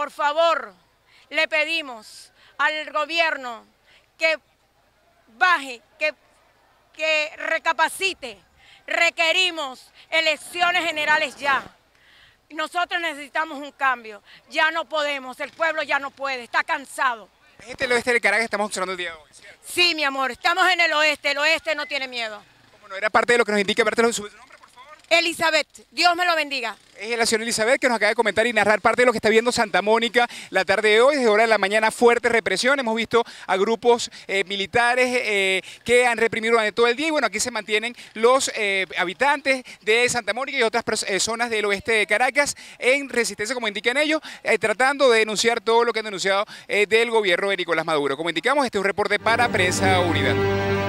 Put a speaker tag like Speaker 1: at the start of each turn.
Speaker 1: por favor, le pedimos al gobierno que baje, que, que recapacite. Requerimos elecciones generales ya. Nosotros necesitamos un cambio. Ya no podemos, el pueblo ya no puede, está cansado.
Speaker 2: La gente del oeste de Caracas estamos observando el día de hoy.
Speaker 1: Sí, mi amor, estamos en el oeste, el oeste no tiene miedo.
Speaker 2: Como no era parte de lo que nos indica verte los
Speaker 1: Elizabeth. Dios me lo bendiga.
Speaker 2: Es la señora Elizabeth que nos acaba de comentar y narrar parte de lo que está viendo Santa Mónica la tarde de hoy. Desde hora de la mañana, fuerte represión. Hemos visto a grupos eh, militares eh, que han reprimido durante todo el día. Y bueno, aquí se mantienen los eh, habitantes de Santa Mónica y otras zonas del oeste de Caracas en resistencia, como indican ellos, tratando de denunciar todo lo que han denunciado del gobierno de Nicolás Maduro. Como indicamos, este es un reporte para Prensa Unidad.